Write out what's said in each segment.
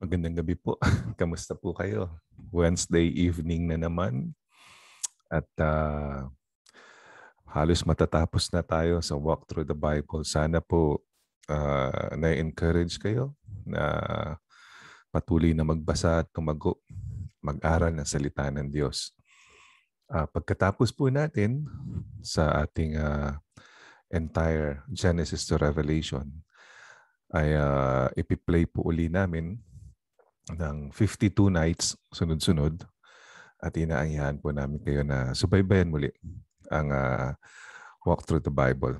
Magandang gabi po. Kamusta po kayo? Wednesday evening na naman. At uh, halos matatapos na tayo sa Walk Through the Bible. Sana po uh, na-encourage kayo na patuloy na magbasa at tumago, mag-aral ng salita ng Diyos. Uh, pagkatapos po natin sa ating uh, entire Genesis to Revelation, ay uh, ipiplay po uli namin ng 52 nights sunod-sunod at inaanyahan po namin kayo na subaybayan muli ang uh, Walk Through the Bible.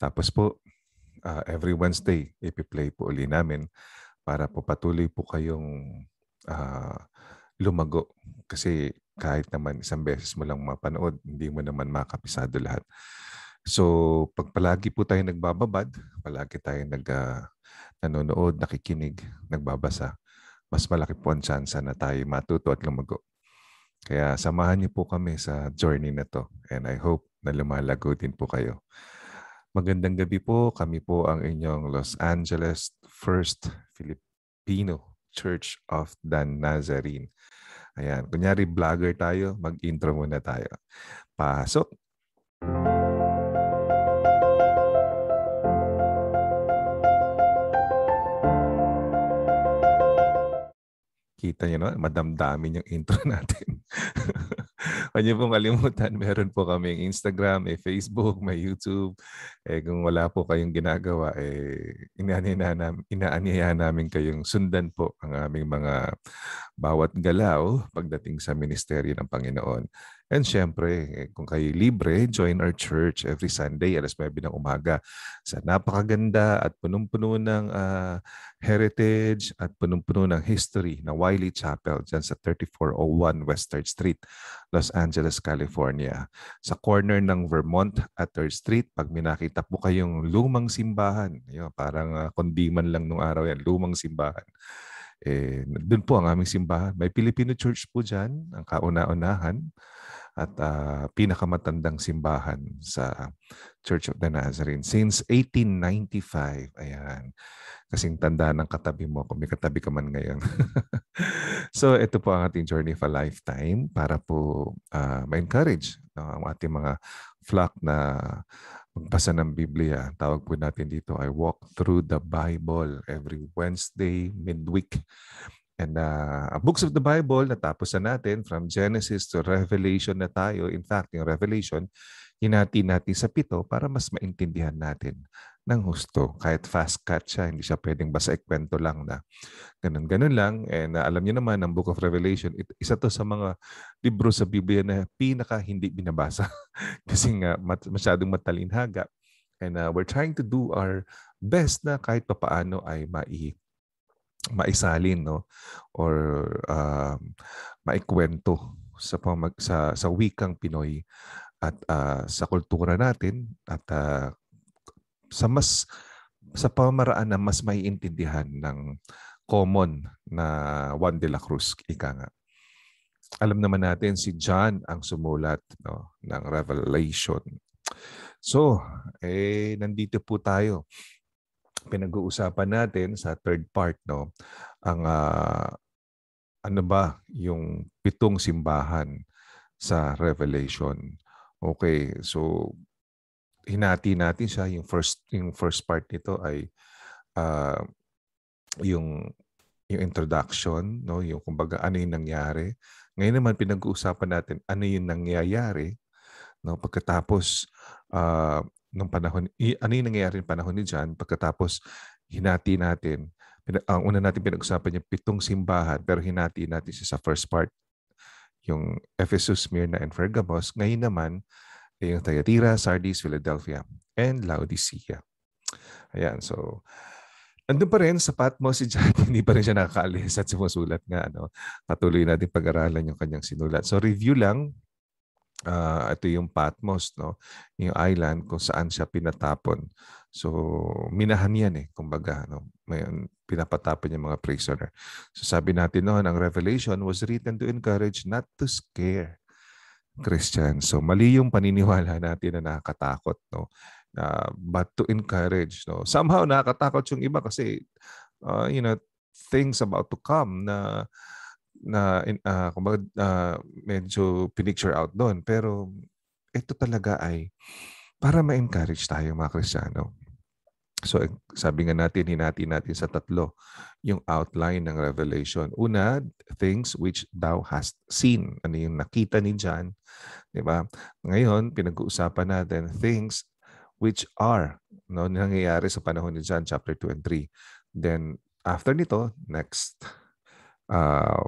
Tapos po, uh, every Wednesday, ipi-play po uli namin para po patuloy po kayong uh, lumago. Kasi kahit naman isang beses mo lang mapanood, hindi mo naman makapisado lahat. So, pag palagi po tayo nagbababad, palagi tayo nag, uh, nanonood, nakikinig, nagbabasa, mas malaki po ang chance na tayo matuto at lumago. Kaya samahan niyo po kami sa journey na to and I hope na lumalago din po kayo. Magandang gabi po. Kami po ang inyong Los Angeles First Filipino Church of the Nazarene. Ayan, kunyari vlogger tayo, mag-intro muna tayo. Pasok makikita niyo na madamdamin yung intro natin. Huwag niyo pong kalimutan, meron po kaming Instagram, eh, Facebook, may YouTube. Eh, kung wala po kayong ginagawa, eh, inaanyayahan namin, namin kayong sundan po ang aming mga bawat galaw pagdating sa ministeryo ng Panginoon. And syempre, eh, kung kayo libre, join our church every Sunday alas 9 ng umaga sa napakaganda at punong-puno ng uh, heritage at punong-puno ng history na Wiley Chapel dyan sa 3401 West 3rd Street, Los Angeles, California. Sa corner ng Vermont at 3rd Street, pag minakita po kayong lumang simbahan, yun, parang uh, ah, kondiman lang nung araw yan, lumang simbahan eh, doon po ang aming simbahan. May Filipino church po dyan, ang kauna-unahan at uh, pinakamatandang simbahan sa Church of the Nazarene since 1895. Ayan. Kasing tanda ng katabi mo kung may katabi ka man ngayon. so ito po ang ating journey for lifetime para po uh, ma-encourage no, ang ating mga flock na magbasa ng Biblia. Tawag po natin dito I Walk Through the Bible every Wednesday midweek And uh, ang books of the Bible, natapos na natin from Genesis to Revelation na tayo. In fact, yung Revelation, hinati natin sa pito para mas maintindihan natin ng husto. Kahit fast cut siya, hindi siya pwedeng basta ikwento lang na ganun-ganun lang. And uh, alam niyo naman, ang Book of Revelation, it, isa to sa mga libro sa Biblia na pinaka hindi binabasa. Kasi nga, mat, masyadong matalinhaga. And uh, we're trying to do our best na kahit papaano ay mai maisalin no or um, maikwento sa pamag sa sa wikang Pinoy at uh, sa kultura natin at uh, sa mas sa pamaraan na mas maiintindihan ng common na Juan de la Cruz ika nga. Alam naman natin si John ang sumulat no ng Revelation. So, eh nandito po tayo pinag-uusapan natin sa third part no ang uh, ano ba yung pitong simbahan sa Revelation. Okay, so hinati natin siya yung first yung first part nito ay uh, yung yung introduction, no, yung kumbaga ano yung nangyari. Ngayon naman pinag-uusapan natin ano yung nangyayari no pagkatapos uh, ng panahon, i, ano yung nangyayari ng panahon ni John pagkatapos hinati natin. ang una natin pinag-usapan yung pitong simbahan pero hinati natin siya sa first part. Yung Ephesus, Smyrna, and Pergamos. Ngayon naman, yung Thyatira, Sardis, Philadelphia, and Laodicea. Ayan, so andun pa rin sa Patmos si John, hindi pa rin siya nakakaalis at sumusulat nga. Ano, patuloy natin pag-aralan yung kanyang sinulat. So review lang, uh, ito yung Patmos, no? yung island kung saan siya pinatapon. So, minahan yan eh, kumbaga. No? May, pinapatapon yung mga prisoner. So, sabi natin noon, ang Revelation was written to encourage, not to scare Christians. So, mali yung paniniwala natin na nakakatakot. No? Uh, but to encourage. No? Somehow, nakakatakot yung iba kasi, uh, you know, things about to come na uh, na uh, kumbaga, uh, medyo picture out doon. Pero ito talaga ay para ma-encourage tayo mga Kristiyano. So eh, sabi nga natin, hinati natin sa tatlo yung outline ng Revelation. Una, things which thou hast seen. Ano yung nakita ni John? Di ba? Ngayon, pinag-uusapan natin things which are no nangyayari sa panahon ni John chapter 2 and 3. Then after nito, next uh,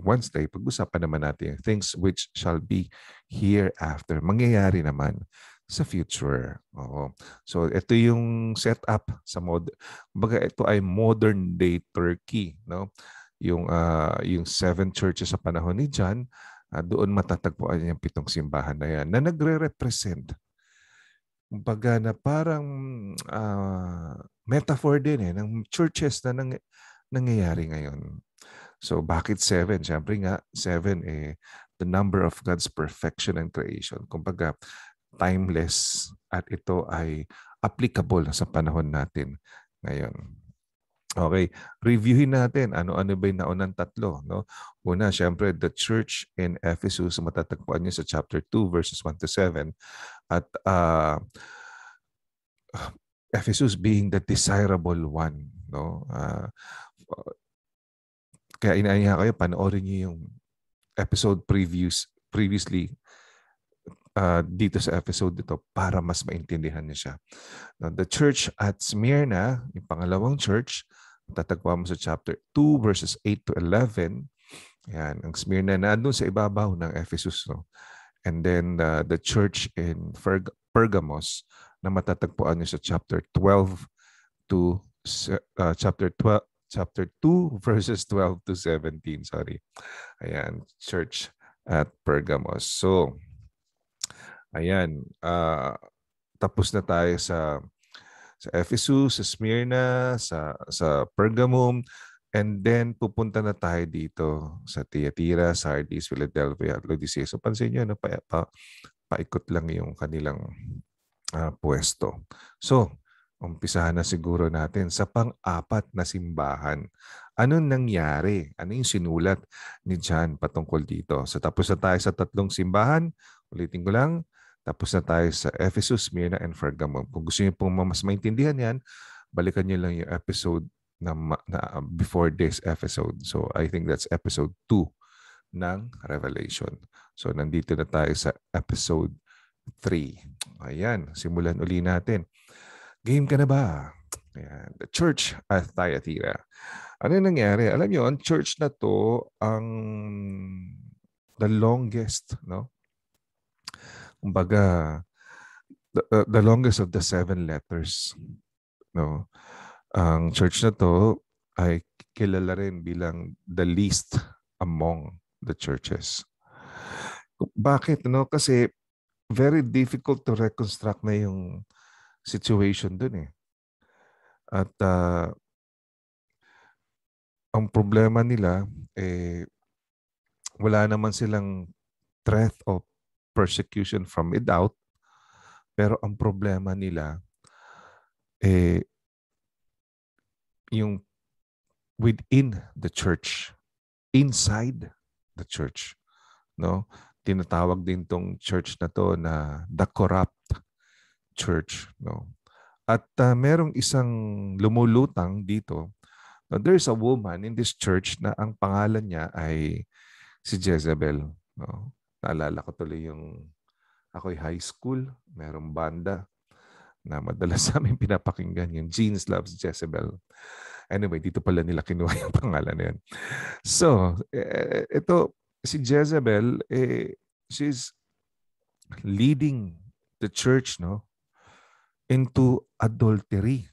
Wednesday, pag-usapan naman natin yung things which shall be hereafter. Mangyayari naman sa future. Oo. So ito yung setup sa mod baga ito ay modern day Turkey, no? Yung uh, yung seven churches sa panahon ni John, uh, doon matatagpuan yung pitong simbahan na yan na nagre-represent baga na parang uh, metaphor din eh ng churches na nang, nangyayari ngayon. So bakit seven? Siyempre nga, seven eh, the number of God's perfection and creation. Kumbaga, timeless at ito ay applicable sa panahon natin ngayon. Okay, reviewin natin ano-ano ba yung naunang tatlo. No? Una, siyempre, the church in Ephesus, matatagpuan niyo sa chapter 2 verses 1 to 7. At uh, Ephesus being the desirable one. No? Uh, kaya inaanihan kayo, panoorin niyo yung episode previews previously uh, dito sa episode ito para mas maintindihan niya siya. Now, the church at Smyrna, yung pangalawang church, tatagpuan mo sa chapter 2 verses 8 to 11. Yan, ang Smyrna na doon sa ibabaw ng Ephesus. No? And then uh, the church in Perg- Pergamos na matatagpuan niyo sa chapter 12 to uh, chapter 12 chapter 2 verses 12 to 17 sorry ayan church at Pergamos so ayan uh, tapos na tayo sa sa Ephesus sa Smyrna sa sa Pergamum and then pupunta na tayo dito sa Thyatira Sardis Philadelphia at Laodicea so pansin niyo ano pa, pa paikot lang yung kanilang uh, pwesto so umpisahan na siguro natin sa pang-apat na simbahan. Ano nangyari? Ano yung sinulat ni John patungkol dito? So tapos na tayo sa tatlong simbahan. Ulitin ko lang. Tapos na tayo sa Ephesus, Smyrna, and Pergamum. Kung gusto niyo pong mas maintindihan yan, balikan niyo lang yung episode na, na uh, before this episode. So I think that's episode 2 ng Revelation. So nandito na tayo sa episode 3. Ayan, simulan uli natin. Game ka na ba? Ayan. The Church at Thyatira. Ano nangyari? Alam nyo, ang church na to, ang the longest, no? Kumbaga, the, uh, the longest of the seven letters. No? Ang church na to ay kilala rin bilang the least among the churches. Bakit? No? Kasi very difficult to reconstruct na yung situation dun eh. At uh, ang problema nila, eh, wala naman silang threat of persecution from without. Pero ang problema nila, eh, yung within the church, inside the church. No? Tinatawag din tong church na to na the corrupt church. No? At uh, merong isang lumulutang dito. No, there is a woman in this church na ang pangalan niya ay si Jezebel. No? Naalala ko tuloy yung ako'y high school, merong banda na madalas namin pinapakinggan yung Jeans Loves Jezebel. Anyway, dito pala nila kinuha yung pangalan na yun. So, e, e, ito, si Jezebel, eh, she's leading the church, no? into adultery.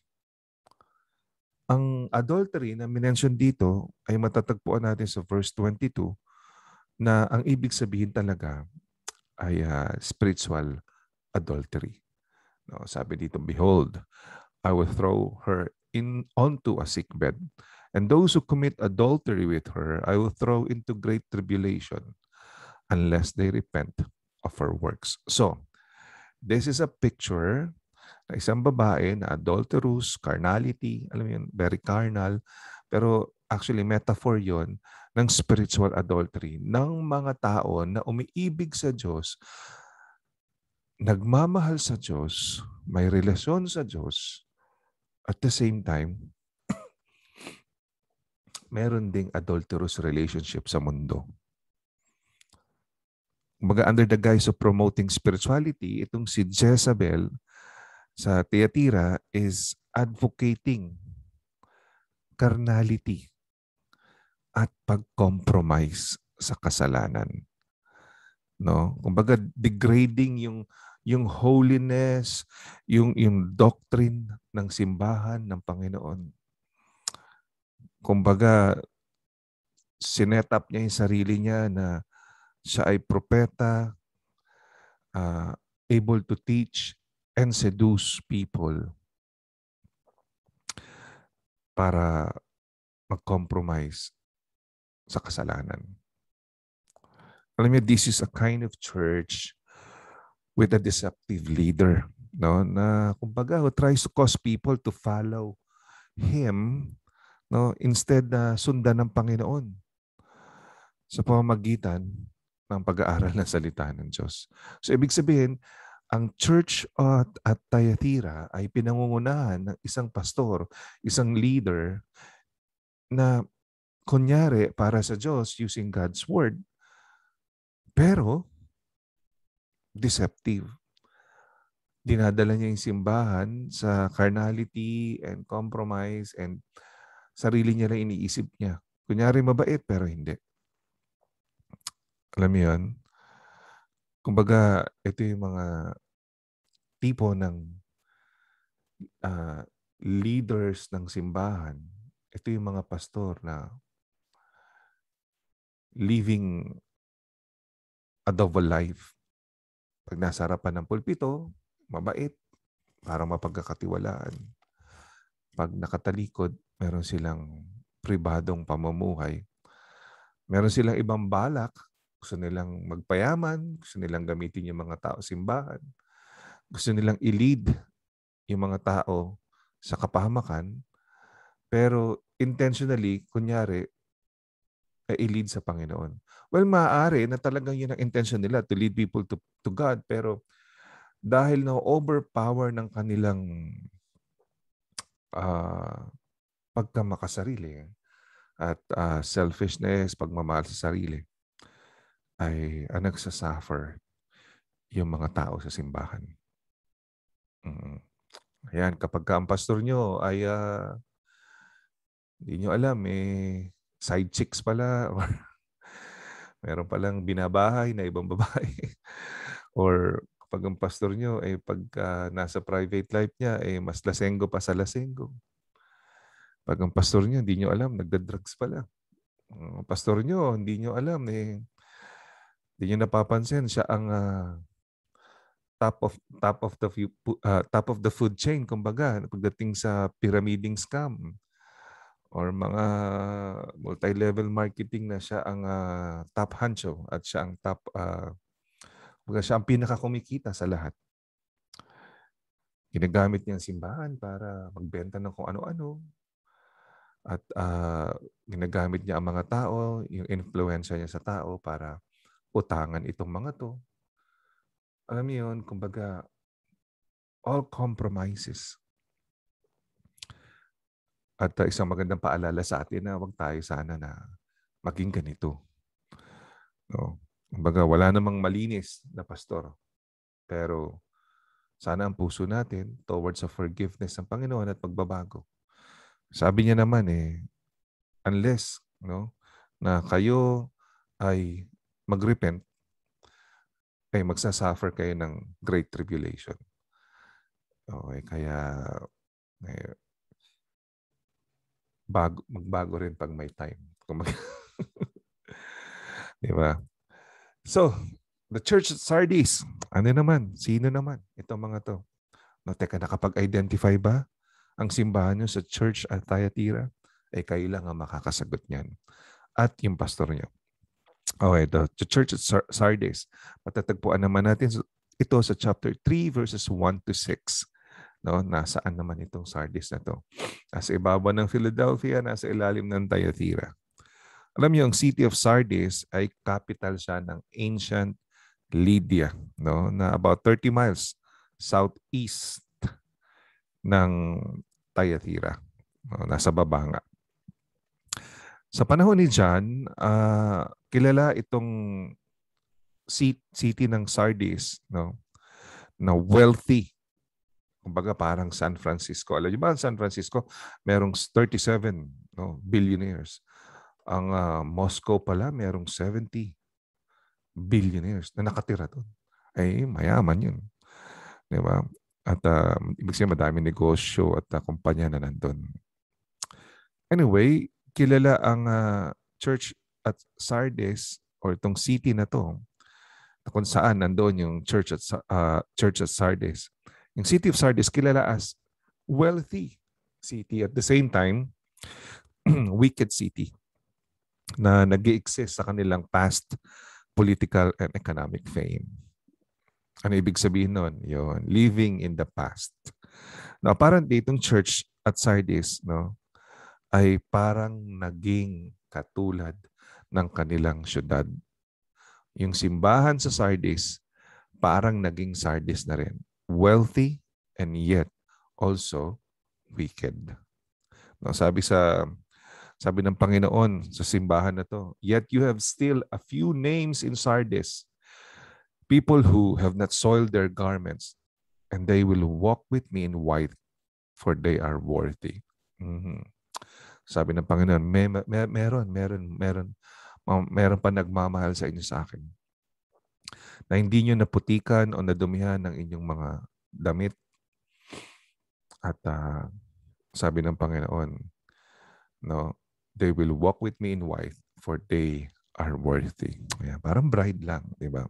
Ang adultery na minention dito ay matatagpuan natin sa verse 22 na ang ibig sabihin talaga ay uh, spiritual adultery. No, sabi dito, Behold, I will throw her in onto a sick bed, and those who commit adultery with her I will throw into great tribulation unless they repent of her works. So, this is a picture na isang babae na adulterous, carnality, alam mo yun, very carnal, pero actually metaphor yon ng spiritual adultery ng mga tao na umiibig sa Diyos, nagmamahal sa Diyos, may relasyon sa Diyos, at the same time, meron ding adulterous relationship sa mundo Mga under the guise of promoting spirituality, itong si Jezebel sa Thyatira is advocating carnality at pag-compromise sa kasalanan. No? Kumbaga degrading yung yung holiness, yung yung doctrine ng simbahan ng Panginoon. Kumbaga sinet up niya yung sarili niya na siya ay propeta, uh, able to teach, and seduce people para mag-compromise sa kasalanan. Alam niyo, this is a kind of church with a deceptive leader no na kumbaga who tries to cause people to follow him no instead na sundan ng Panginoon sa pamamagitan ng pag-aaral ng salita ng Diyos. So ibig sabihin, ang church at, at Thyatira ay pinangungunahan ng isang pastor, isang leader na kunyari para sa Diyos using God's word pero deceptive. Dinadala niya yung simbahan sa carnality and compromise and sarili niya lang iniisip niya. Kunyari mabait pero hindi. Alam mo yun? Kumbaga, ito yung mga tipo ng uh, leaders ng simbahan, ito yung mga pastor na living a double life. Pag nasa harapan ng pulpito, mabait, parang mapagkakatiwalaan. Pag nakatalikod, meron silang pribadong pamumuhay. Meron silang ibang balak. Gusto nilang magpayaman, gusto nilang gamitin yung mga tao simbahan gusto nilang i-lead yung mga tao sa kapahamakan pero intentionally kunyari ay eh, i-lead sa Panginoon. Well, maaari na talagang yun ang intention nila to lead people to, to God pero dahil na overpower ng kanilang uh, pagkamakasarili at uh, selfishness, pagmamahal sa sarili ay uh, nagsasuffer yung mga tao sa simbahan. Mm. Ayan, kapag ka ang pastor nyo ay uh, nyo alam, eh, side chicks pala. Or meron palang binabahay na ibang babae. or kapag ang pastor nyo, eh, pag uh, nasa private life niya, eh, mas lasenggo pa sa lasenggo. Pag ang pastor nyo, hindi nyo alam, nagda-drugs pala. Mm, ang pastor nyo, hindi nyo alam, eh, hindi nyo napapansin, siya ang uh, top of top of the uh, top of the food chain kumbaga pagdating sa pyramiding scam or mga multi-level marketing na siya ang uh, top hancho at siya ang top uh, siya ang pinakakumikita sa lahat. Ginagamit niya ang simbahan para magbenta ng kung ano-ano, at uh, ginagamit niya ang mga tao, yung influensya niya sa tao para utangan itong mga to alam niyo yun, kumbaga, all compromises. At uh, isang magandang paalala sa atin na wag tayo sana na maging ganito. No? Kumbaga, wala namang malinis na pastor. Pero sana ang puso natin towards sa forgiveness ng Panginoon at pagbabago. Sabi niya naman eh, unless no, na kayo ay magrepent kayo magsasuffer kayo ng great tribulation. Okay, kaya eh, bago, magbago rin pag may time. Di ba? So, the church at Sardis, ano naman? Sino naman? Ito mga to. No, teka, nakapag-identify ba ang simbahan nyo sa church at Thyatira? Eh, kayo lang ang makakasagot niyan. At yung pastor niyo. Okay, the, the church at Sardis. Matatagpuan naman natin ito sa chapter 3 verses 1 to 6. No, nasaan naman itong Sardis na to? Nasa ibaba ng Philadelphia, nasa ilalim ng Thyatira. Alam niyo, ang city of Sardis ay capital siya ng ancient Lydia, no, na about 30 miles southeast ng Thyatira. No, nasa baba nga. Sa panahon ni John, uh, kilala itong city ng Sardis, no? Na wealthy. Kumbaga parang San Francisco. Alam niyo ba, San Francisco, merong 37 no, billionaires. Ang uh, Moscow pala, merong 70 billionaires na nakatira doon. Ay, eh, mayaman yun. Di ba? At uh, ibig sabihin madami negosyo at uh, kumpanya na nandun. Anyway, kilala ang uh, church at Sardis or itong city na to kung saan nandoon yung church at uh, church at Sardis. Yung city of Sardis kilala as wealthy city at the same time wicked city na nag exist sa kanilang past political and economic fame. Ano ibig sabihin nun? Yun, living in the past. Now, apparently, itong church at Sardis, no, ay parang naging katulad ng kanilang syudad. Yung simbahan sa Sardis, parang naging Sardis na rin. Wealthy and yet also wicked. No, sabi sa sabi ng Panginoon sa simbahan na to, yet you have still a few names in Sardis, people who have not soiled their garments, and they will walk with me in white, for they are worthy. Mm-hmm. Sabi ng Panginoon, may, may, meron, meron, meron, meron pa nagmamahal sa inyo sa akin. Na hindi nyo naputikan o nadumihan ng inyong mga damit. At uh, sabi ng Panginoon, no, they will walk with me in white for they are worthy. Ayan, parang bride lang, di ba?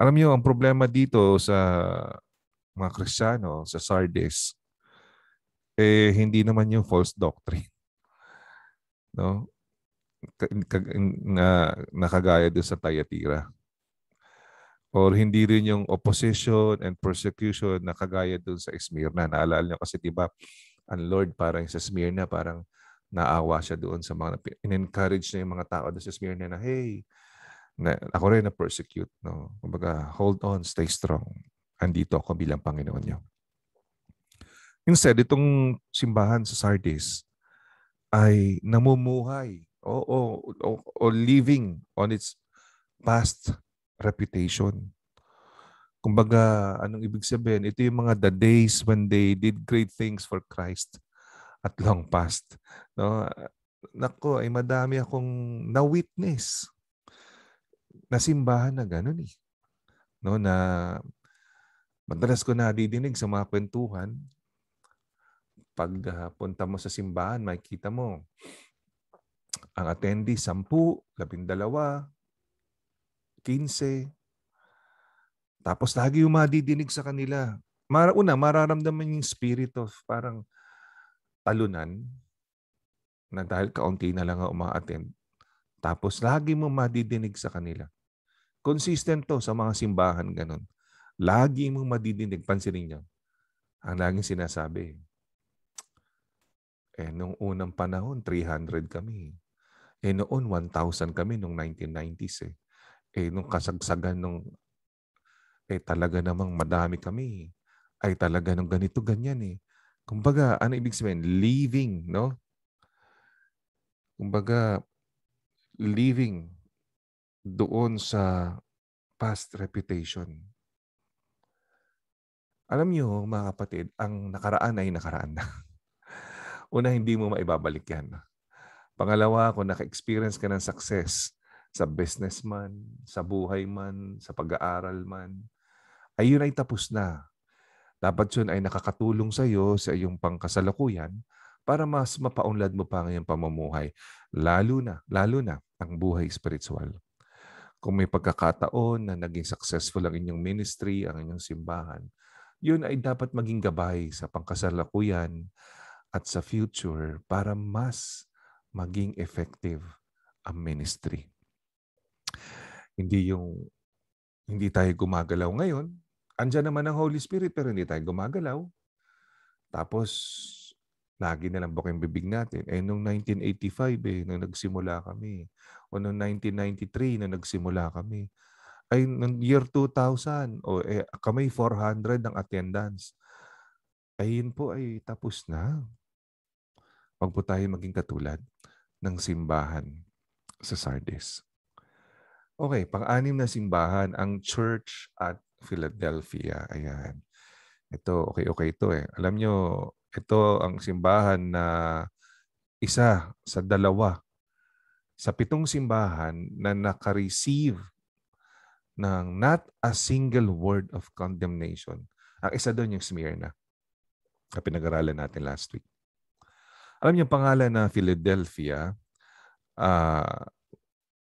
Alam niyo, ang problema dito sa mga Kristiyano, sa Sardis, eh, hindi naman yung false doctrine no? na nakagaya doon sa Tayatira. Or hindi rin yung opposition and persecution na kagaya doon sa Smyrna. Naalala niyo kasi 'di ba? Ang Lord parang sa Smyrna parang naawa siya doon sa mga in-encourage na yung mga tao doon sa Smyrna na hey, na, ako rin na persecute, no. Kumbaga, hold on, stay strong. Andito ako bilang Panginoon niyo. Instead, itong simbahan sa Sardis, ay namumuhay o, o, o, o living on its past reputation. Kumbaga, anong ibig sabihin? Ito yung mga the days when they did great things for Christ at long past. No? Nako, ay madami akong na-witness na simbahan na ganun eh. No, na madalas ko na nadidinig sa mga kwentuhan pag uh, punta mo sa simbahan, makikita mo ang attendee, 10, 12, 15. Tapos lagi yung madidinig sa kanila. Mara, una, mararamdaman yung spirit of parang talunan na dahil kaunti na lang ang umaattend. Tapos lagi mo madidinig sa kanila. Consistent to sa mga simbahan ganun. Lagi mo madidinig. Pansinin niyo. Ang laging sinasabi. Eh, nung unang panahon, 300 kami. Eh, noon, 1,000 kami nung 1990s eh. Eh, nung kasagsagan nung... Eh, talaga namang madami kami. Ay, talaga nung ganito, ganyan eh. Kumbaga, ano ibig sabihin? Leaving, no? Kumbaga, leaving doon sa past reputation. Alam niyo, mga kapatid, ang nakaraan ay nakaraan na. Una, hindi mo maibabalik yan. Pangalawa, kung naka-experience ka ng success sa business man, sa buhay man, sa pag-aaral man, ay yun ay tapos na. Dapat yun ay nakakatulong sa iyo sa iyong pangkasalukuyan para mas mapaunlad mo pa ngayong pamumuhay. Lalo na, lalo na ang buhay spiritual. Kung may pagkakataon na naging successful ang inyong ministry, ang inyong simbahan, yun ay dapat maging gabay sa pangkasalukuyan at sa future para mas maging effective ang ministry. Hindi yung hindi tayo gumagalaw ngayon. Andiyan naman ang Holy Spirit pero hindi tayo gumagalaw. Tapos lagi na lang yung bibig natin. Eh noong 1985 eh, nung nagsimula kami. O noong 1993 nung nagsimula kami ay noong year 2000 o oh, eh, kami 400 ng attendance. Ayun po ay tapos na. Huwag po tayo maging katulad ng simbahan sa Sardis. Okay, pang-anim na simbahan, ang church at Philadelphia. Ayan. Ito, okay, okay ito eh. Alam nyo, ito ang simbahan na isa sa dalawa sa pitong simbahan na naka-receive ng not a single word of condemnation. Ang isa doon yung Smyrna na pinag-aralan natin last week. Alam niyo pangalan na Philadelphia, uh,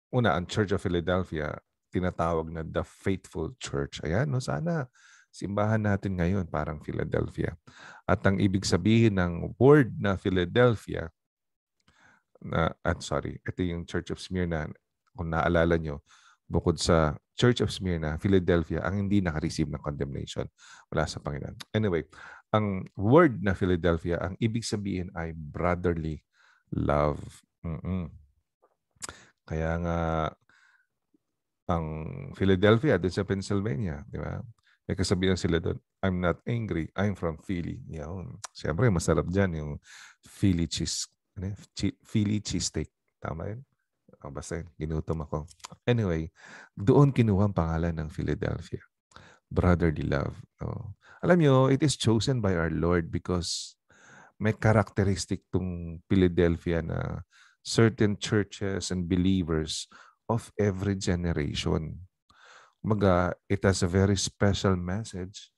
una, ang Church of Philadelphia, tinatawag na The Faithful Church. Ayan, no, sana simbahan natin ngayon parang Philadelphia. At ang ibig sabihin ng word na Philadelphia, na, at sorry, ito yung Church of Smyrna, kung naalala nyo, bukod sa Church of Smyrna, Philadelphia, ang hindi nakareceive ng condemnation mula sa Panginoon. Anyway, ang word na Philadelphia, ang ibig sabihin ay brotherly love. Mm-mm. Kaya nga ang Philadelphia doon sa Pennsylvania, di ba? May kasabihan sila doon, I'm not angry, I'm from Philly. Yun. Siyempre, masarap dyan yung Philly cheese, ano, Philly cheesesteak. Tama yun? Oh, basta yun, ginutom ako. Anyway, doon kinuha ang pangalan ng Philadelphia. Brotherly love. Oh. Alam nyo, it is chosen by our Lord because may characteristic tong Philadelphia na certain churches and believers of every generation. Maga, it has a very special message.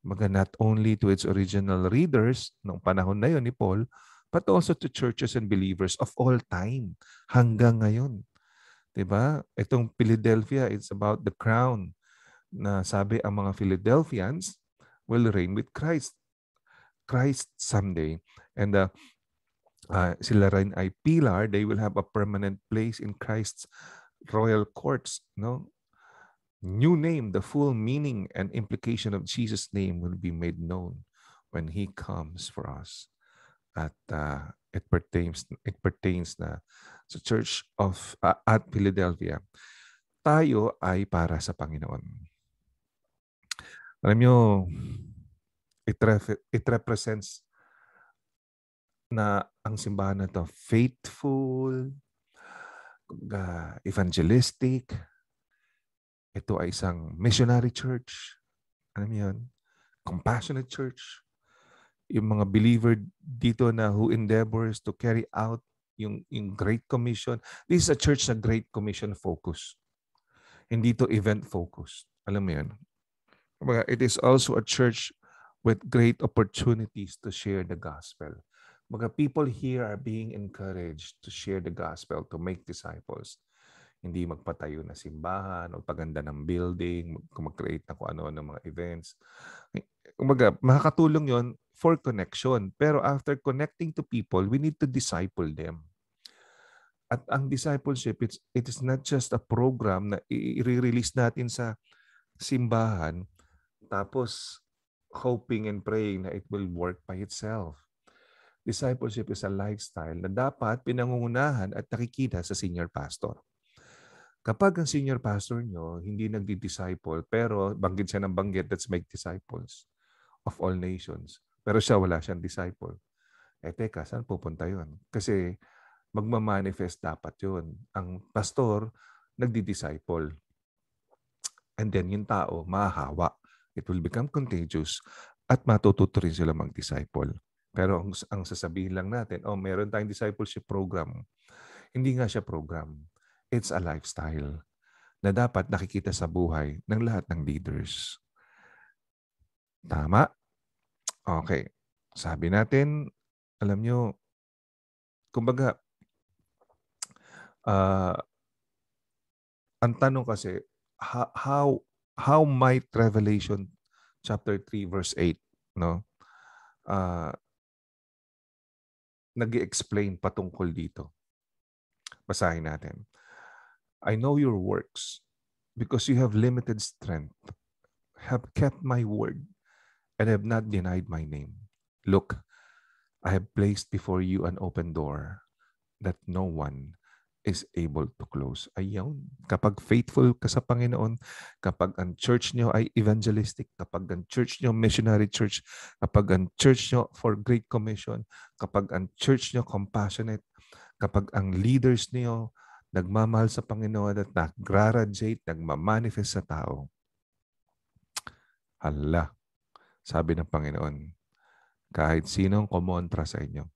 Maga, not only to its original readers noong panahon na yon ni Paul, but also to churches and believers of all time hanggang ngayon. 'Di ba? Itong Philadelphia, it's about the crown na sabi ang mga Philadelphians, will reign with Christ. Christ someday. And uh, uh, sila rin ay pilar, they will have a permanent place in Christ's royal courts. No? New name, the full meaning and implication of Jesus' name will be made known when He comes for us. At uh, it pertains it pertains na sa Church of uh, at Philadelphia. Tayo ay para sa Panginoon alam nyo, it, ref- it represents na ang simbahan na to faithful, uh, evangelistic. Ito ay isang missionary church. Alam mo yun? Compassionate church. Yung mga believer dito na who endeavors to carry out yung, yung Great Commission. This is a church na Great Commission focus. Hindi to event focus. Alam mo yun? it is also a church with great opportunities to share the gospel. Mga people here are being encouraged to share the gospel, to make disciples. Hindi magpatayo na simbahan o paganda ng building, mag-create na kung ano ng mga events. Mga, makakatulong yon for connection. Pero after connecting to people, we need to disciple them. At ang discipleship, it's, it is not just a program na i-release natin sa simbahan tapos, hoping and praying na it will work by itself. Discipleship is a lifestyle na dapat pinangungunahan at nakikita sa senior pastor. Kapag ang senior pastor nyo hindi nagdi-disciple, pero banggit siya ng banggit, that's make disciples of all nations. Pero siya wala siyang disciple. Eh teka, saan pupunta yun? Kasi magmamanifest dapat yun. Ang pastor, nagdi-disciple. And then yung tao, mahahawa It will become contagious at matututo rin sila mag-disciple. Pero ang, ang sasabihin lang natin, oh, meron tayong discipleship program. Hindi nga siya program. It's a lifestyle na dapat nakikita sa buhay ng lahat ng leaders. Tama? Okay. Sabi natin, alam nyo, kumbaga, uh, ang tanong kasi, how, how might Revelation chapter 3 verse 8 no uh, ah, nag-explain patungkol dito. Basahin natin. I know your works because you have limited strength, have kept my word, and have not denied my name. Look, I have placed before you an open door that no one is able to close. Ayun. Kapag faithful ka sa Panginoon, kapag ang church nyo ay evangelistic, kapag ang church nyo missionary church, kapag ang church nyo for Great Commission, kapag ang church nyo compassionate, kapag ang leaders niyo nagmamahal sa Panginoon at nagraradyate, nagmamanifest sa tao. Hala, sabi ng Panginoon, kahit sinong kumontra sa inyo,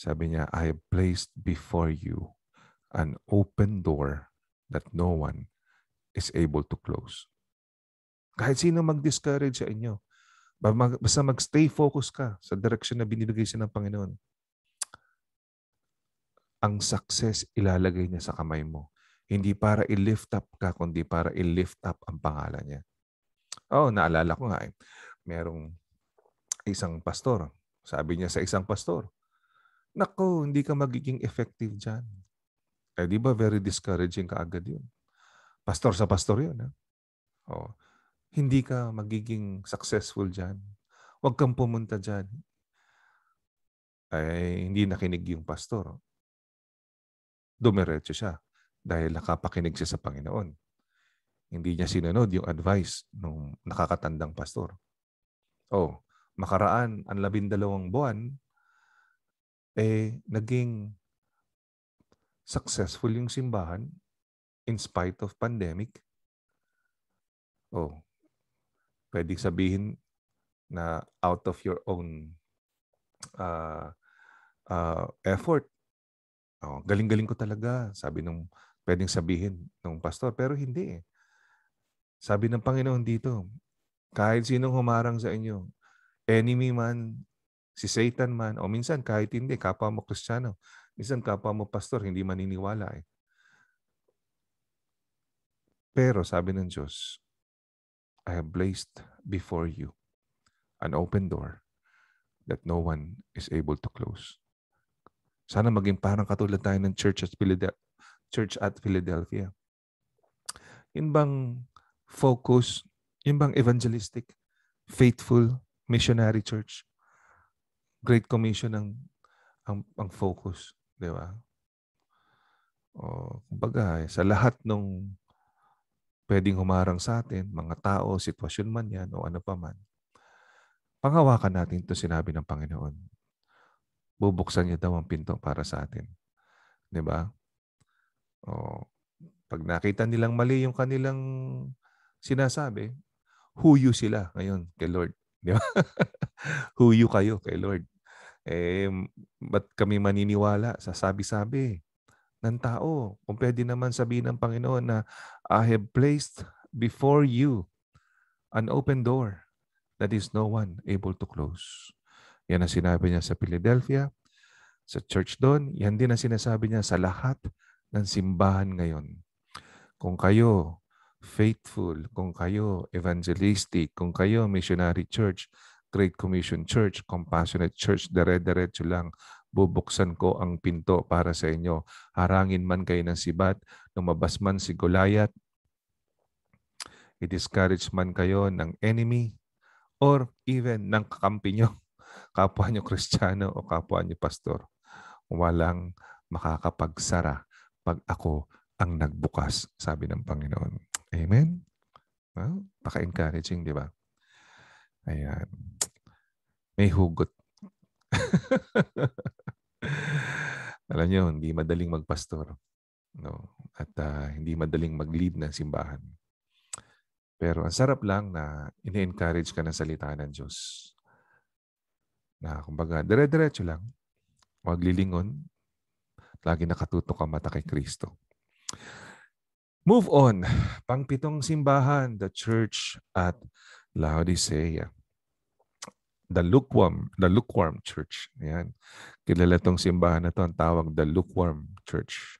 sabi niya, I have placed before you an open door that no one is able to close. Kahit sino mag-discourage sa inyo, basta mag-stay focus ka sa direksyon na binibigay siya ng Panginoon. Ang success ilalagay niya sa kamay mo. Hindi para i-lift up ka, kundi para i-lift up ang pangalan niya. Oh, naalala ko nga eh. Merong isang pastor. Sabi niya sa isang pastor, Nako, hindi ka magiging effective dyan. Eh di ba very discouraging ka agad yun? Pastor sa pastor yun. Ha? Oh, hindi ka magiging successful dyan. Huwag kang pumunta dyan. Ay, eh, hindi nakinig yung pastor. Oh. Dumiretso siya dahil nakapakinig siya sa Panginoon. Hindi niya sinunod yung advice ng nakakatandang pastor. Oh, makaraan ang labindalawang buwan, eh naging successful yung simbahan in spite of pandemic. Oh, pwedeng sabihin na out of your own uh, uh, effort. Oh, galing-galing ko talaga, sabi nung pwedeng sabihin nung pastor, pero hindi. Eh. Sabi ng Panginoon dito, kahit sinong humarang sa inyo, enemy man si Satan man, o minsan kahit hindi, kapwa mo kristyano, minsan kapwa mo pastor, hindi maniniwala eh. Pero sabi ng Diyos, I have placed before you an open door that no one is able to close. Sana maging parang katulad tayo ng church at Philadelphia. Church at Philadelphia. Yun bang focus, yun bang evangelistic, faithful, missionary church? Great Commission ang ang, ang focus, di ba? O, kumbaga, eh, sa lahat ng pwedeng humarang sa atin, mga tao, sitwasyon man yan o ano pa man, pangawakan natin ito sinabi ng Panginoon. Bubuksan niya daw ang pinto para sa atin. Di ba? O, pag nakita nilang mali yung kanilang sinasabi, huyo sila ngayon kay Lord. Di ba? Huyo kayo kay Lord. Eh, ba't kami maniniwala sa sabi-sabi ng tao? Kung pwede naman sabihin ng Panginoon na, I have placed before you an open door that is no one able to close. Yan ang sinabi niya sa Philadelphia, sa church doon. Yan din ang sinasabi niya sa lahat ng simbahan ngayon. Kung kayo faithful, kung kayo evangelistic, kung kayo missionary church, Great Commission Church, Compassionate Church, dere-derecho lang, bubuksan ko ang pinto para sa inyo. Harangin man kayo ng sibat, lumabas man si Goliath, i-discourage man kayo ng enemy, or even ng kakampi nyo, kapwa nyo kristyano o kapwa nyo pastor. Walang makakapagsara pag ako ang nagbukas, sabi ng Panginoon. Amen? Well, paka-encouraging, di ba? Ayan. May hugot. Alam niyo, hindi madaling magpastor. No? At uh, hindi madaling mag-lead ng simbahan. Pero ang sarap lang na ini-encourage ka ng salita ng Diyos. Na kumbaga, dire-diretso lang. Huwag lilingon. Lagi nakatutok ang mata kay Kristo. Move on. Pangpitong simbahan, the church at Laodicea. The lukewarm, the lukewarm church. Yan. Kilala tong simbahan na to ang tawag the lukewarm church.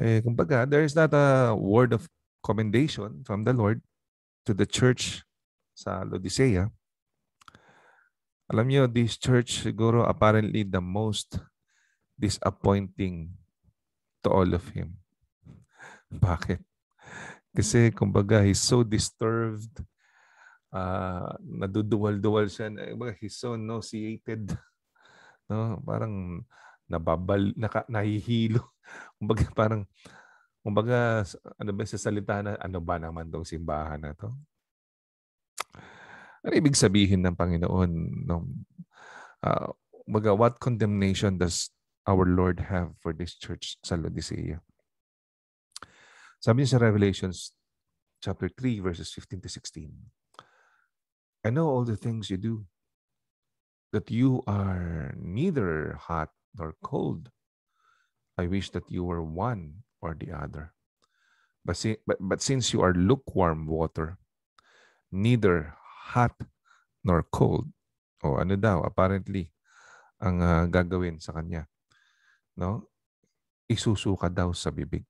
Eh, kumbaga, there is not a word of commendation from the Lord to the church sa Laodicea. Alam niyo, this church siguro apparently the most disappointing to all of him. Bakit? Kasi mm. kumbaga he's so disturbed, uh, naduduwal-duwal siya, kumbaga he's so nauseated. No, parang nababal, naka, nahihilo. Kumbaga parang kumbaga ano ba sa salita na ano ba naman tong simbahan na to? Ano ibig sabihin ng Panginoon? No? Uh, ah, baga, what condemnation does our Lord have for this church sa Laodicea? Sabi niya sa Revelations chapter 3 verses 15 to 16. I know all the things you do, that you are neither hot nor cold. I wish that you were one or the other. But, si- but, but since you are lukewarm water, neither hot nor cold. O ano daw, apparently, ang uh, gagawin sa kanya. No? Isusuka daw sa bibig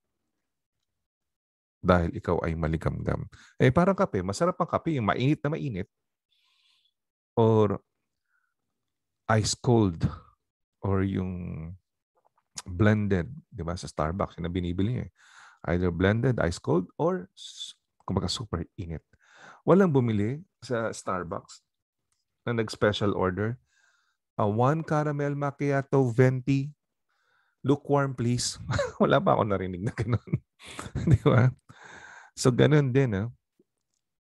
dahil ikaw ay maligamgam. Eh parang kape, masarap ang kape, yung mainit na mainit or ice cold or yung blended, 'di ba sa Starbucks na binibili niya. Eh. Either blended, ice cold or kumbaga super init. Walang bumili sa Starbucks na nag-special order. A one caramel macchiato venti. Lukewarm please. Wala pa ako narinig na ganun. Di ba? So, ganun din, ha? Ah,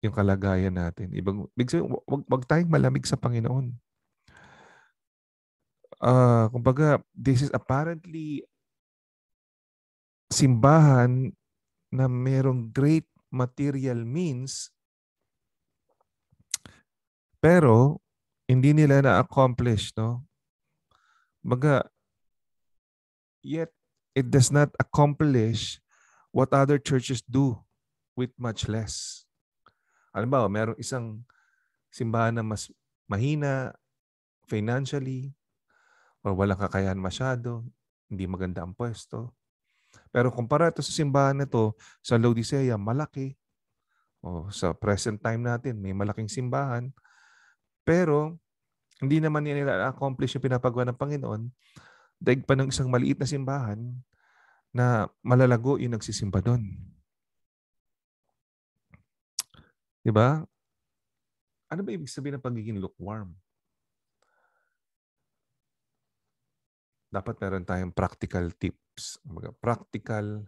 yung kalagayan natin. Ibang, big sabihin, wag, wag tayong malamig sa Panginoon. Uh, kumbaga, this is apparently simbahan na merong great material means pero hindi nila na-accomplish, no? Baga, yet it does not accomplish what other churches do with much less. Halimbawa, mayroong isang simbahan na mas mahina financially or walang kakayahan masyado, hindi maganda ang pwesto. Pero kumpara ito sa simbahan na ito, sa Laodicea, malaki. O sa present time natin, may malaking simbahan. Pero hindi naman nila accomplish yung pinapagawa ng Panginoon daig pa ng isang maliit na simbahan na malalago yung nagsisimba doon. Di ba? Ano ba ibig sabihin ng pagiging lukewarm? Dapat meron tayong practical tips. Practical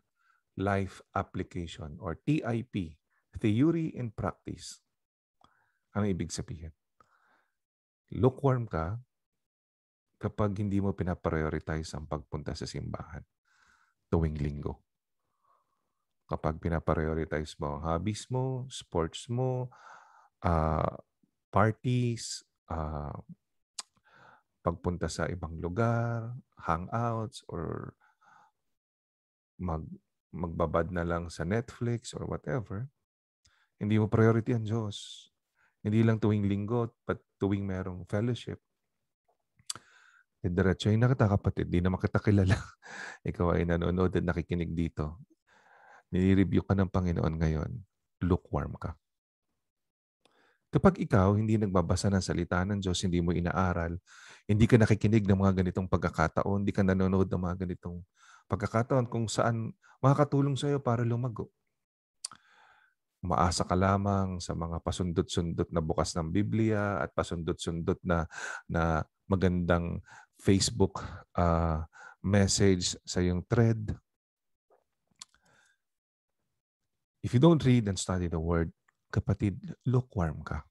Life Application or TIP, Theory and Practice. Ano ibig sabihin? Lukewarm ka kapag hindi mo pinaprioritize ang pagpunta sa simbahan tuwing linggo kapag pinaprioritize mo ang hobbies mo, sports mo, uh, parties, uh, pagpunta sa ibang lugar, hangouts, or mag, magbabad na lang sa Netflix or whatever, hindi mo priority ang Diyos. Hindi lang tuwing linggo, but tuwing merong fellowship. E diretso, ay nakita kapatid, di naman kita kilala. Ikaw ay nanonood at nakikinig dito nire-review ka ng Panginoon ngayon, lukewarm ka. Kapag ikaw hindi nagbabasa ng salita ng Diyos, hindi mo inaaral, hindi ka nakikinig ng mga ganitong pagkakataon, hindi ka nanonood ng mga ganitong pagkakataon kung saan makakatulong sa iyo para lumago. Maasa ka lamang sa mga pasundot-sundot na bukas ng Biblia at pasundot-sundot na, na magandang Facebook uh, message sa iyong thread. If you don't read and study the Word, kapatid, lukewarm ka.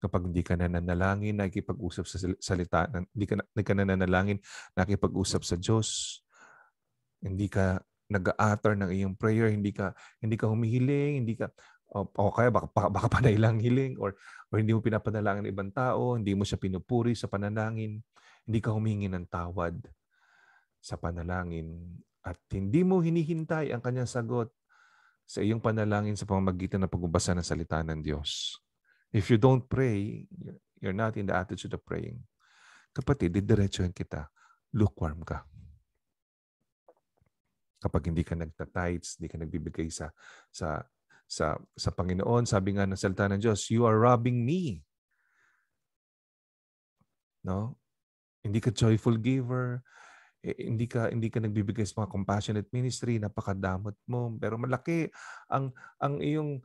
Kapag hindi ka na nanalangin, nakikipag-usap sa salita, hindi ka, hindi ka na nanalangin, nakikipag-usap sa Diyos, hindi ka nag-a-utter ng iyong prayer, hindi ka hindi ka humihiling, hindi ka o, o kaya baka, baka, baka panailang hiling or, or hindi mo pinapanalangin ng ibang tao, hindi mo siya pinupuri sa panalangin, hindi ka humingi ng tawad sa panalangin at hindi mo hinihintay ang kanyang sagot sa iyong panalangin sa pamamagitan ng pagbabasa ng salita ng Diyos. If you don't pray, you're not in the attitude of praying. Kapatid, didiretsuhin kita. Lukewarm ka. Kapag hindi ka nagtatights, hindi ka nagbibigay sa, sa, sa, sa Panginoon, sabi nga ng salita ng Diyos, you are robbing me. No? Hindi ka joyful giver eh, hindi ka hindi ka nagbibigay sa mga compassionate ministry, napakadamot mo, pero malaki ang ang iyong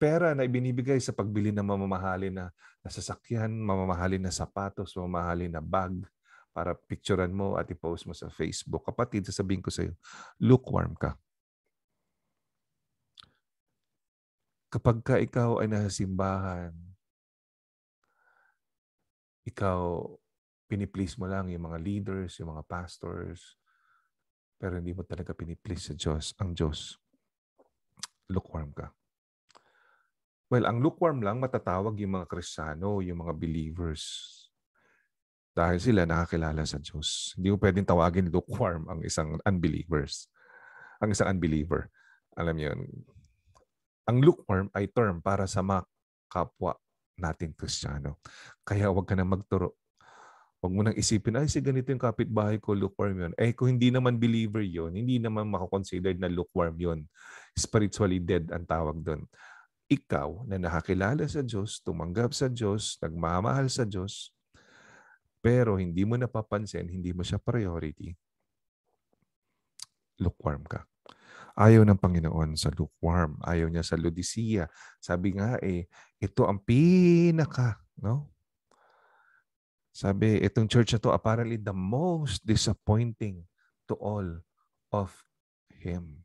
pera na ibinibigay sa pagbili ng mamamahali na nasasakyan, mamamahali na sapatos, mamamahali na bag para picturean mo at i-post mo sa Facebook. Kapatid, sasabihin ko sa iyo, lukewarm ka. Kapag ka ikaw ay nasa simbahan, ikaw piniplace mo lang yung mga leaders, yung mga pastors, pero hindi mo talaga piniplace sa Diyos, ang Diyos. Lukewarm ka. Well, ang lukewarm lang matatawag yung mga Kristiyano, yung mga believers. Dahil sila nakakilala sa Diyos. Hindi mo pwedeng tawagin lukewarm ang isang unbelievers. Ang isang unbeliever. Alam niyo yun. Ang lukewarm ay term para sa mga kapwa nating Kristiyano. Kaya huwag ka na magturo Huwag mo nang isipin, ay, si ganito yung kapitbahay ko, lukewarm yun. Eh, kung hindi naman believer yon hindi naman makakonsidered na lukewarm yon Spiritually dead ang tawag doon. Ikaw na nakakilala sa Diyos, tumanggap sa Diyos, nagmamahal sa Diyos, pero hindi mo napapansin, hindi mo siya priority, lukewarm ka. Ayaw ng Panginoon sa lukewarm. Ayaw niya sa Lodicea. Sabi nga eh, ito ang pinaka, no? Sabi, itong church na to apparently the most disappointing to all of Him.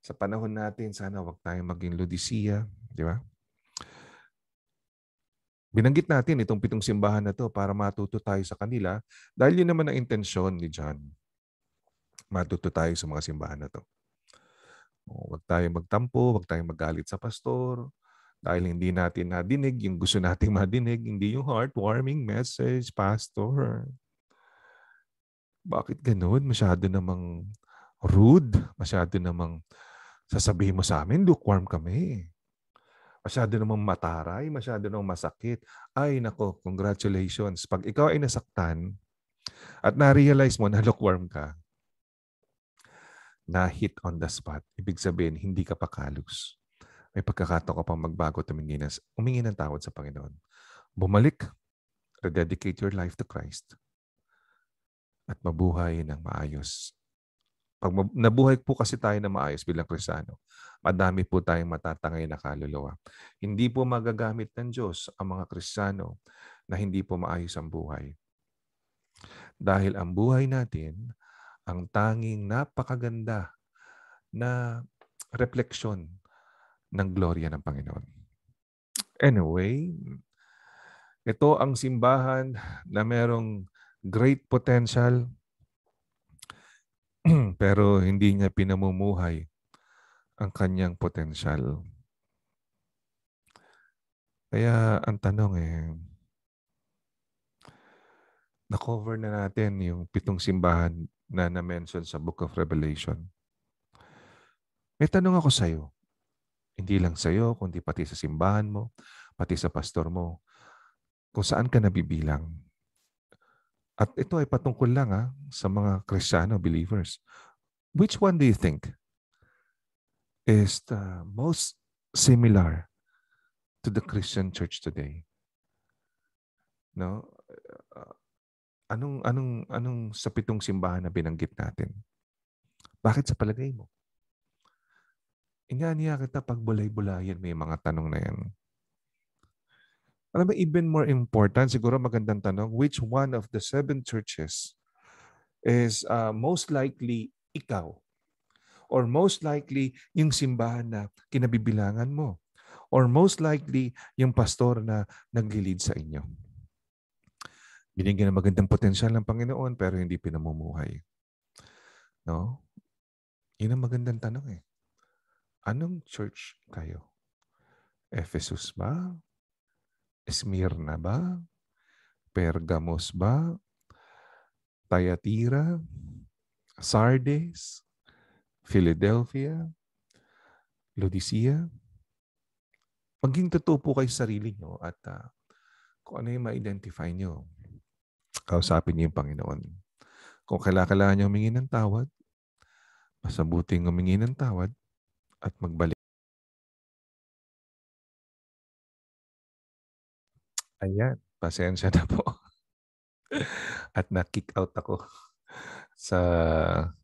Sa panahon natin, sana wag tayong maging Laodicea, di ba? Binanggit natin itong pitong simbahan na to para matuto tayo sa kanila dahil yun naman ang intensyon ni John. Matuto tayo sa mga simbahan na to. Oh, wag tayong magtampo, wag tayong magalit sa pastor, dahil hindi natin nadinig yung gusto nating madinig, hindi yung heartwarming message, pastor. Bakit ganoon? Masyado namang rude, masyado namang sasabihin mo sa amin, lukewarm kami. Masyado namang mataray, masyado namang masakit. Ay nako, congratulations. Pag ikaw ay nasaktan at na-realize mo na lukewarm ka, na hit on the spot. Ibig sabihin, hindi ka pakalos may pagkakataon ka pang magbago at humingi ng, humingi ng tawad sa Panginoon. Bumalik, rededicate your life to Christ at mabuhay ng maayos. Pag nabuhay po kasi tayo na maayos bilang Krisano, madami po tayong matatangay na kaluluwa. Hindi po magagamit ng Diyos ang mga Krisano na hindi po maayos ang buhay. Dahil ang buhay natin, ang tanging napakaganda na refleksyon ng glorya ng Panginoon. Anyway, ito ang simbahan na merong great potential pero hindi niya pinamumuhay ang kanyang potential. Kaya ang tanong eh, na-cover na natin yung pitong simbahan na na-mention sa Book of Revelation. May tanong ako sa iyo. Hindi lang sa iyo, kundi pati sa simbahan mo, pati sa pastor mo. Kung saan ka nabibilang. At ito ay patungkol lang ha, ah, sa mga Kristiyano believers. Which one do you think is the most similar to the Christian church today? No? Anong anong anong sa pitong simbahan na binanggit natin? Bakit sa palagay mo? Inganiya kita pag bulay-bulayan may mga tanong na yan. Alam mo, even more important, siguro magandang tanong, which one of the seven churches is uh, most likely ikaw? Or most likely yung simbahan na kinabibilangan mo? Or most likely yung pastor na naglilid sa inyo? Binigyan ng magandang potensyal ng Panginoon pero hindi pinamumuhay. No? Yun ang magandang tanong eh. Anong church kayo? Ephesus ba? Smyrna ba? Pergamos ba? Thyatira? Sardes? Philadelphia? Laodicea? Maging totoo po kayo sa sarili nyo at uh, kung ano yung ma-identify nyo. Kausapin niyo yung Panginoon. Kung kailangan nyo humingi ng tawad, masabuting humingi ng tawad at magbalik. Ayan, pasensya na po. at na-kick out ako sa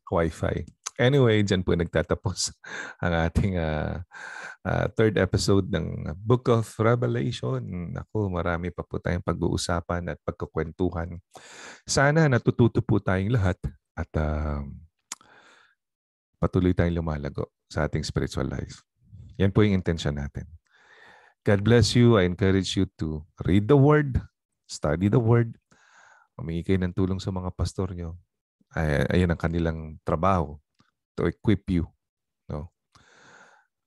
Wi-Fi. Anyway, dyan po nagtatapos ang ating uh, uh, third episode ng Book of Revelation. Ako, marami pa po tayong pag-uusapan at pagkukwentuhan. Sana natututo po tayong lahat at uh, patuloy tayong lumalago sa ating spiritual life. Yan po yung intention natin. God bless you. I encourage you to read the Word, study the Word, humingi kayo ng tulong sa mga pastor nyo. Ay, ayan ang kanilang trabaho to equip you. No?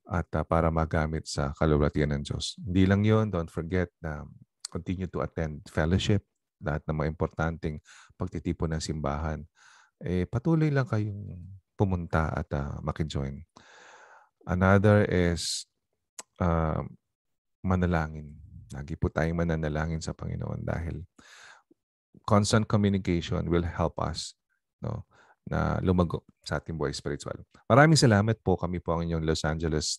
At uh, para magamit sa kalulatian ng Diyos. Hindi lang yon don't forget na continue to attend fellowship, lahat ng mga importanteng pagtitipon ng simbahan. Eh, patuloy lang kayong pumunta at uh, makijoin. join Another is uh, manalangin. Lagi po tayong mananalangin sa Panginoon dahil constant communication will help us no na lumago sa ating buhay spiritual. Maraming salamat po kami po ang inyong Los Angeles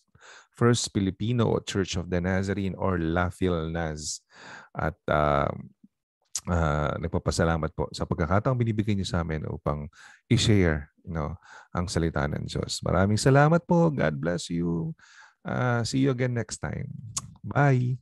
First Filipino Church of the Nazarene or La Filnaz. At uh, uh, nagpapasalamat po sa pagkakataong binibigay niyo sa amin upang i-share no, ang salita ng Diyos. Maraming salamat po. God bless you. Uh, see you again next time. Bye.